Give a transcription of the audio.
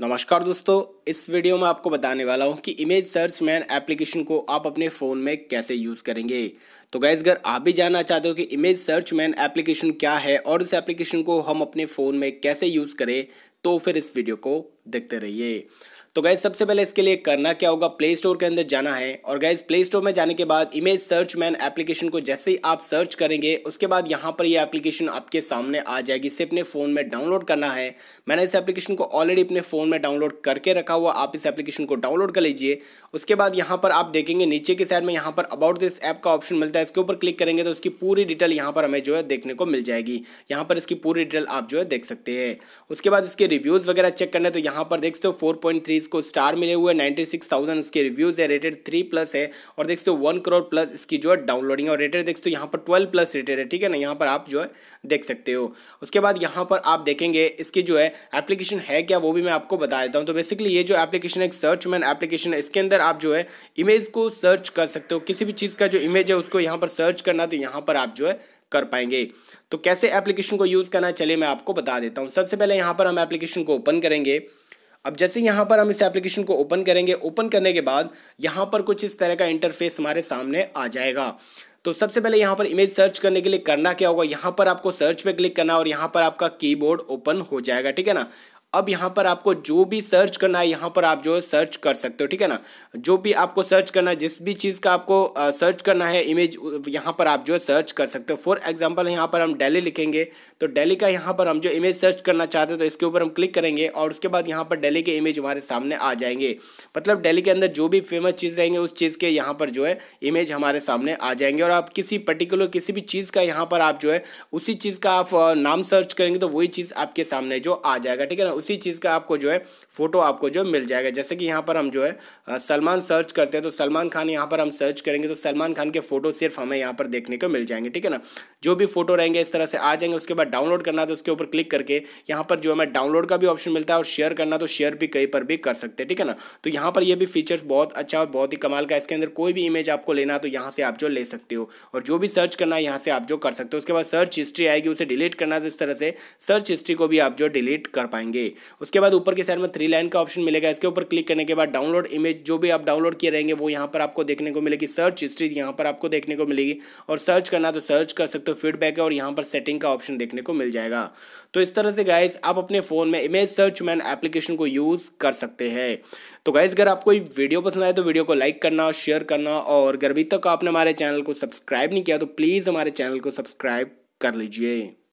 नमस्कार दोस्तों इस वीडियो में आपको बताने वाला हूं कि इमेज सर्च मैन एप्लीकेशन को आप अपने फ़ोन में कैसे यूज़ करेंगे तो गैस अगर आप भी जानना चाहते हो कि इमेज सर्च मैन एप्लीकेशन क्या है और इस एप्लीकेशन को हम अपने फ़ोन में कैसे यूज़ करें तो फिर इस वीडियो को देखते रहिए तो गैस सबसे पहले इसके लिए करना क्या होगा प्ले स्टोर के अंदर जाना है और गैस प्ले स्टोर में जाने के बाद इमेज सर्च मैन एप्लीकेशन को जैसे ही आप सर्च करेंगे उसके बाद यहाँ पर ये एप्लीकेशन आपके सामने आ जाएगी इसे अपने फ़ोन में डाउनलोड करना है मैंने इस एप्लीकेशन को ऑलरेडी अपने फ़ोन में डाउनलोड करके रखा हुआ आप इस एप्लीकेशन को डाउनलोड कर लीजिए उसके बाद यहाँ पर आप देखेंगे नीचे की साइड में यहाँ पर अबाउट दिस ऐप का ऑप्शन मिलता है इसके ऊपर क्लिक करेंगे तो इसकी पूरी डिटेल यहाँ पर हमें जो है देखने को मिल जाएगी यहाँ पर इसकी पूरी डिटेल आप जो है देख सकते हैं उसके बाद इसके रिव्यूज़ वगैरह चेक करना है तो यहाँ यहाँ पर देख सकते हो फोर पॉइंट थ्री इसको स्टार मिले हुए नाइन्टी सिक्स थाउजेंड इसके रिव्यूज़ है रेटेड थ्री प्लस है और देख सकते हो वन करोड़ प्लस इसकी जो है डाउनलोडिंग और रेटेड देख सकते हो यहाँ पर ट्वेल्व प्लस रेटेड है ठीक है ना यहाँ पर आप जो है देख सकते हो उसके बाद यहाँ पर आप देखेंगे इसकी जो है एप्लीकेशन है क्या वो भी मैं आपको बता देता हूँ तो बेसिकली ये जो एप्लीकेशन है सर्च मैन एप्लीकेशन है इसके अंदर आप जो है इमेज को सर्च कर सकते हो किसी भी चीज़ का जो इमेज है उसको यहाँ पर सर्च करना तो यहाँ पर आप जो है कर पाएंगे तो कैसे एप्लीकेशन को यूज़ करना चलिए मैं आपको बता देता हूं सबसे पहले यहां पर हम एप्लीकेशन को ओपन करेंगे अब जैसे यहाँ पर हम इस एप्लीकेशन को ओपन करेंगे ओपन करने के बाद यहाँ पर कुछ इस तरह का इंटरफेस हमारे सामने आ जाएगा तो सबसे पहले यहाँ पर इमेज सर्च करने के लिए करना क्या होगा यहाँ पर आपको सर्च पे क्लिक करना और यहाँ पर आपका कीबोर्ड ओपन हो जाएगा ठीक है ना अब यहाँ पर आपको जो भी सर्च करना है यहाँ पर आप जो है सर्च कर सकते हो ठीक है ना जो भी आपको सर्च करना है जिस भी चीज़ का आपको सर्च करना है इमेज यहाँ पर आप जो है सर्च कर सकते हो फॉर एग्जाम्पल यहाँ पर हम डेली लिखेंगे तो डेली का यहाँ पर हम जो इमेज सर्च करना चाहते हैं तो इसके ऊपर हम क्लिक करेंगे और उसके बाद यहाँ पर डेली के इमेज हमारे सामने आ जाएंगे मतलब डेली के अंदर जो भी फेमस चीज़ रहेंगे उस चीज़ के यहाँ पर जो है इमेज हमारे सामने आ जाएंगे और आप किसी पर्टिकुलर किसी भी चीज़ का यहाँ पर आप जो है उसी चीज़ का आप नाम सर्च करेंगे तो वही चीज़ आपके सामने जो आ जाएगा ठीक है ना उसी चीज़ का आपको जो है फोटो आपको जो मिल जाएगा जैसे कि यहाँ पर हम जो है सलमान सर्च करते हैं तो सलमान खान यहाँ पर हम सर्च करेंगे तो सलमान खान के फोटो सिर्फ हमें यहाँ पर देखने को मिल जाएंगे ठीक है ना जो भी फोटो रहेंगे इस तरह से आ जाएंगे उसके बाद डाउनलोड करना तो उसके ऊपर क्लिक करके यहाँ पर जो हमें डाउनलोड का भी ऑप्शन मिलता है और शेयर करना तो शेयर भी कहीं पर भी कर सकते हैं ठीक है ना तो यहाँ पर यह भी फीचर्स बहुत अच्छा और बहुत ही कमाल का इसके अंदर कोई भी इमेज आपको लेना तो यहाँ से आप जो ले सकते हो और जो भी सर्च करना है यहाँ से आप जो कर सकते हो उसके बाद सर्च हिस्ट्री आएगी उसे डिलीट करना तो इस तरह से सर्च हिस्ट्री को भी आप जो डिलीट कर पाएंगे उसके बाद ऊपर के साइड में थ्री लाइन का ऑप्शन मिलेगा इसके ऊपर क्लिक करने के बाद डाउनलोड इमेज जो भी आप डाउनलोड किए रहेंगे वो यहाँ पर आपको देखने को मिलेगी सर्च हिस्ट्री यहाँ पर आपको देखने को मिलेगी और सर्च करना तो सर्च कर सकते हो फीडबैक है और यहाँ पर सेटिंग का ऑप्शन देखने को मिल जाएगा तो इस तरह से गाइज आप अपने फ़ोन में इमेज सर्च मैन एप्लीकेशन को यूज़ कर सकते हैं तो गाइज अगर आपको वीडियो पसंद आए तो वीडियो को लाइक करना शेयर करना और अगर अभी तक आपने हमारे चैनल को सब्सक्राइब नहीं किया तो प्लीज़ हमारे चैनल को सब्सक्राइब कर लीजिए